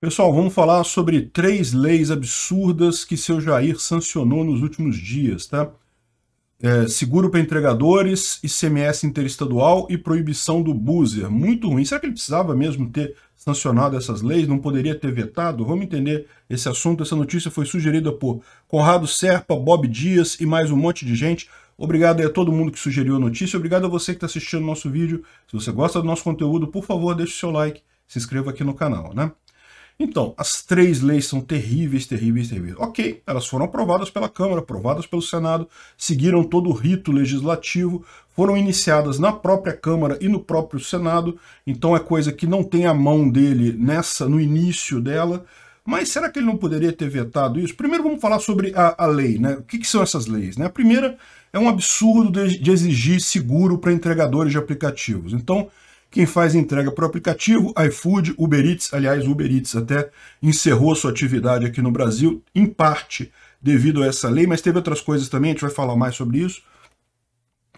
Pessoal, vamos falar sobre três leis absurdas que seu Jair sancionou nos últimos dias, tá? É, seguro para entregadores, ICMS interestadual e proibição do buzzer. Muito ruim. Será que ele precisava mesmo ter sancionado essas leis? Não poderia ter vetado? Vamos entender esse assunto. Essa notícia foi sugerida por Conrado Serpa, Bob Dias e mais um monte de gente. Obrigado a todo mundo que sugeriu a notícia. Obrigado a você que está assistindo o nosso vídeo. Se você gosta do nosso conteúdo, por favor, deixe o seu like. Se inscreva aqui no canal, né? Então, as três leis são terríveis, terríveis, terríveis. Ok, elas foram aprovadas pela Câmara, aprovadas pelo Senado, seguiram todo o rito legislativo, foram iniciadas na própria Câmara e no próprio Senado, então é coisa que não tem a mão dele nessa, no início dela. Mas será que ele não poderia ter vetado isso? Primeiro vamos falar sobre a, a lei, né? O que, que, são essas leis? Né? A primeira é um absurdo de, de exigir seguro para entregadores de aplicativos. Então, quem faz entrega para o aplicativo, iFood, Uber Eats, aliás, Uber Eats até encerrou sua atividade aqui no Brasil, em parte devido a essa lei, mas teve outras coisas também, a gente vai falar mais sobre isso.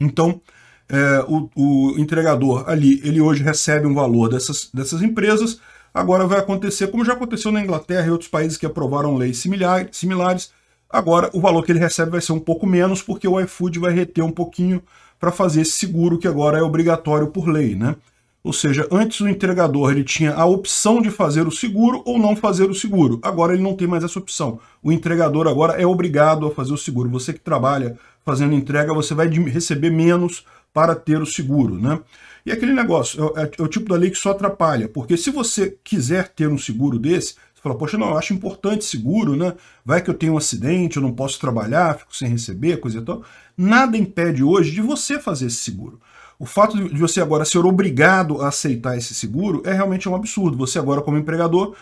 Então, é, o, o, entregador ali, ele hoje recebe um valor dessas, dessas empresas, agora vai acontecer, como já aconteceu na Inglaterra e outros países que aprovaram leis similar, similares, agora o valor que ele recebe vai ser um pouco menos, porque o iFood vai reter um pouquinho para fazer esse seguro que agora é obrigatório por lei, né? Ou seja, antes o entregador ele tinha a opção de fazer o seguro ou não fazer o seguro. Agora ele não tem mais essa opção. O entregador agora é obrigado a fazer o seguro. Você que trabalha fazendo entrega, você vai receber menos para ter o seguro, né? E aquele negócio, é, é, é o tipo da lei que só atrapalha, porque se você quiser ter um seguro desse, você fala, poxa, não, eu acho importante seguro, né? Vai que eu tenho um acidente, eu não posso trabalhar, fico sem receber, coisa e tal. Nada impede hoje de você fazer esse seguro. O fato de você agora ser obrigado a aceitar esse seguro é realmente um absurdo. Você agora como empregador,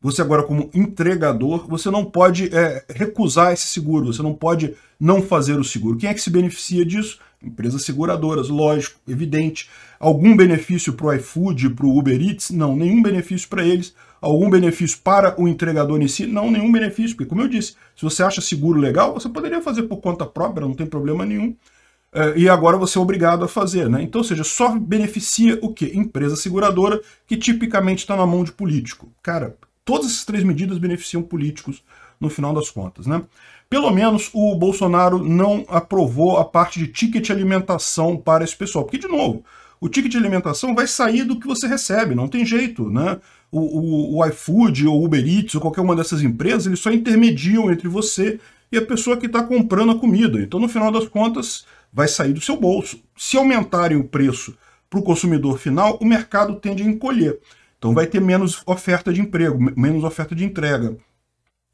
você agora como entregador, você não pode é, recusar esse seguro, você não pode não fazer o seguro. Quem é que se beneficia disso? Empresas seguradoras, lógico, evidente. Algum benefício para o iFood, para o Uber Eats? Não, nenhum benefício para eles. Algum benefício para o entregador em si? Não, nenhum benefício, porque como eu disse, se você acha seguro legal, você poderia fazer por conta própria, não tem problema nenhum. Eh, e agora você é obrigado a fazer. Né? Então, ou seja, só beneficia o quê? Empresa seguradora, que tipicamente está na mão de político. Cara, todas essas três medidas beneficiam políticos no final das contas. Né? Pelo menos o Bolsonaro não aprovou a parte de ticket alimentação para esse pessoal. Porque, de novo, o ticket de alimentação vai sair do que você recebe, não tem jeito, né? O, o, o iFood ou Uber Eats ou qualquer uma dessas empresas, eles só intermediam entre você e a pessoa que está comprando a comida. Então, no final das contas, vai sair do seu bolso. Se aumentarem o preço para o consumidor final, o mercado tende a encolher. Então, vai ter menos oferta de emprego, menos oferta de entrega.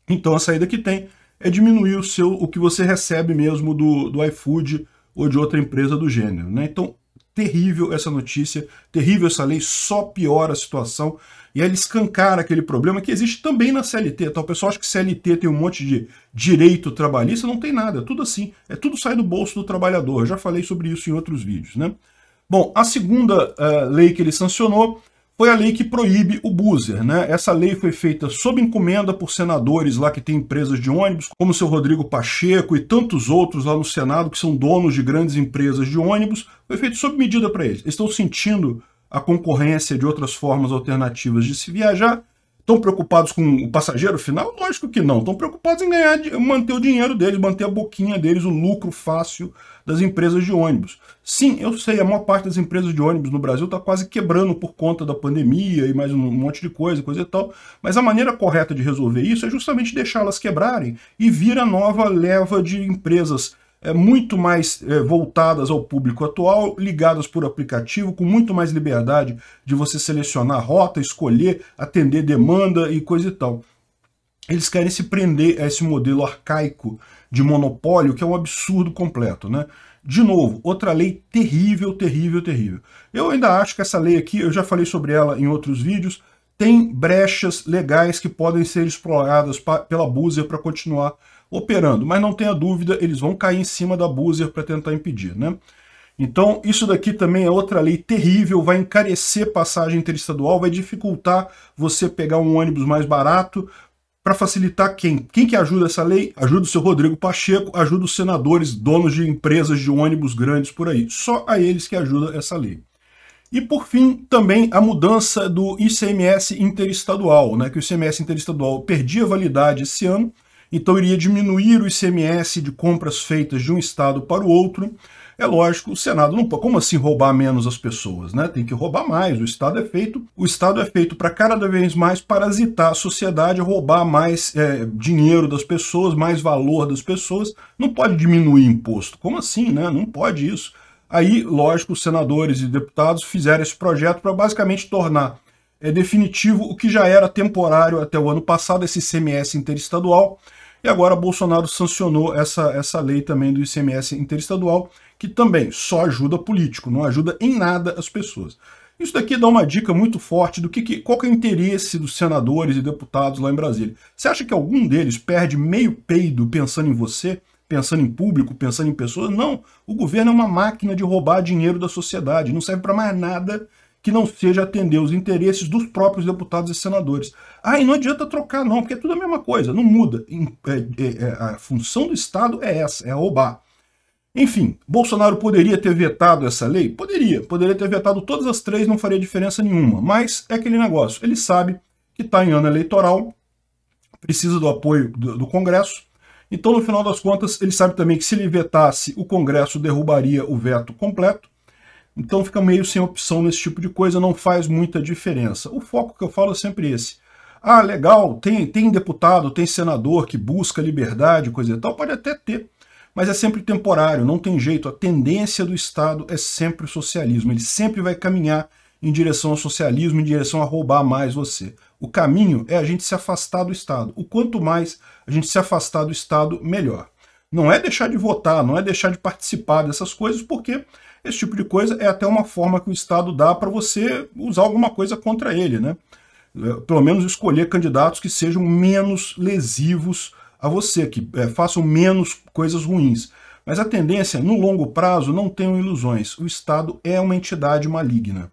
Então, a saída que tem é diminuir o, seu, o que você recebe mesmo do, do iFood ou de outra empresa do gênero. Né? Então, terrível essa notícia, terrível essa lei, só piora a situação. E aí ele escancara aquele problema que existe também na CLT. Tá? O pessoal acha que CLT tem um monte de direito trabalhista, não tem nada, é tudo assim. É tudo sai do bolso do trabalhador. Eu já falei sobre isso em outros vídeos. Né? Bom, a segunda uh, lei que ele sancionou foi a lei que proíbe o buzzer. Né? Essa lei foi feita sob encomenda por senadores lá que têm empresas de ônibus, como o seu Rodrigo Pacheco e tantos outros lá no Senado que são donos de grandes empresas de ônibus. Foi feito sob medida para eles. Eles estão sentindo a concorrência de outras formas alternativas de se viajar. Estão preocupados com o passageiro final? Lógico que não. Estão preocupados em ganhar, manter o dinheiro deles, manter a boquinha deles, o lucro fácil das empresas de ônibus. Sim, eu sei, a maior parte das empresas de ônibus no Brasil está quase quebrando por conta da pandemia e mais um monte de coisa, coisa e tal. Mas a maneira correta de resolver isso é justamente deixá-las quebrarem e vir a nova leva de empresas é, muito mais é, voltadas ao público atual, ligadas por aplicativo, com muito mais liberdade de você selecionar rota, escolher, atender demanda e coisa e tal. Eles querem se prender a esse modelo arcaico de monopólio, que é um absurdo completo, né? De novo, outra lei terrível, terrível, terrível. Eu ainda acho que essa lei aqui, eu já falei sobre ela em outros vídeos, tem brechas legais que podem ser exploradas pra, pela Buser para continuar operando, mas não tenha dúvida, eles vão cair em cima da Buser para tentar impedir, né? Então, isso daqui também é outra lei terrível, vai encarecer passagem interestadual, vai dificultar você pegar um ônibus mais barato, para facilitar quem? Quem que ajuda essa lei? Ajuda o seu Rodrigo Pacheco, ajuda os senadores, donos de empresas de ônibus grandes por aí. Só a eles que ajuda essa lei. E por fim, também a mudança do ICMS interestadual, né, que o ICMS interestadual perdia validade esse ano, então iria diminuir o ICMS de compras feitas de um estado para o outro. É lógico, o Senado não pode. Como assim roubar menos as pessoas? Né? Tem que roubar mais. O Estado é feito. O Estado é feito para cada vez mais parasitar a sociedade, roubar mais é, dinheiro das pessoas, mais valor das pessoas. Não pode diminuir imposto. Como assim? Né? Não pode isso. Aí, lógico, os senadores e deputados fizeram esse projeto para basicamente tornar é, definitivo o que já era temporário até o ano passado, esse ICMS interestadual. E agora Bolsonaro sancionou essa, essa lei também do ICMS interestadual, que também só ajuda político, não ajuda em nada as pessoas. Isso daqui dá uma dica muito forte do que, que qual que é o interesse dos senadores e deputados lá em Brasília. Você acha que algum deles perde meio peido pensando em você? pensando em público, pensando em pessoas. Não, o governo é uma máquina de roubar dinheiro da sociedade, não serve para mais nada que não seja atender os interesses dos próprios deputados e senadores. Ah, e não adianta trocar não, porque é tudo a mesma coisa, não muda. É, é, é, a função do Estado é essa, é roubar. Enfim, Bolsonaro poderia ter vetado essa lei? Poderia, poderia ter vetado todas as três, não faria diferença nenhuma. Mas é aquele negócio, ele sabe que está em ano eleitoral, precisa do apoio do, Congresso, então, no final das contas, ele sabe também que se ele vetasse, o Congresso derrubaria o veto completo. Então fica meio sem opção nesse tipo de coisa, não faz muita diferença. O foco que eu falo é sempre esse. Ah, legal, tem, tem deputado, tem senador que busca liberdade, coisa e tal, pode até ter, mas é sempre temporário, não tem jeito. A tendência do Estado é sempre o socialismo, ele sempre vai caminhar em direção ao socialismo, em direção a roubar mais você. O caminho é a gente se afastar do Estado. O quanto mais a gente se afastar do Estado, melhor. Não é deixar de votar, não é deixar de participar dessas coisas, porque esse tipo de coisa é até uma forma que o Estado dá para você usar alguma coisa contra ele, né? É, pelo menos escolher candidatos que sejam menos lesivos a você, que é, façam menos coisas ruins. Mas a tendência, no longo prazo, não tenham ilusões. O Estado é uma entidade maligna.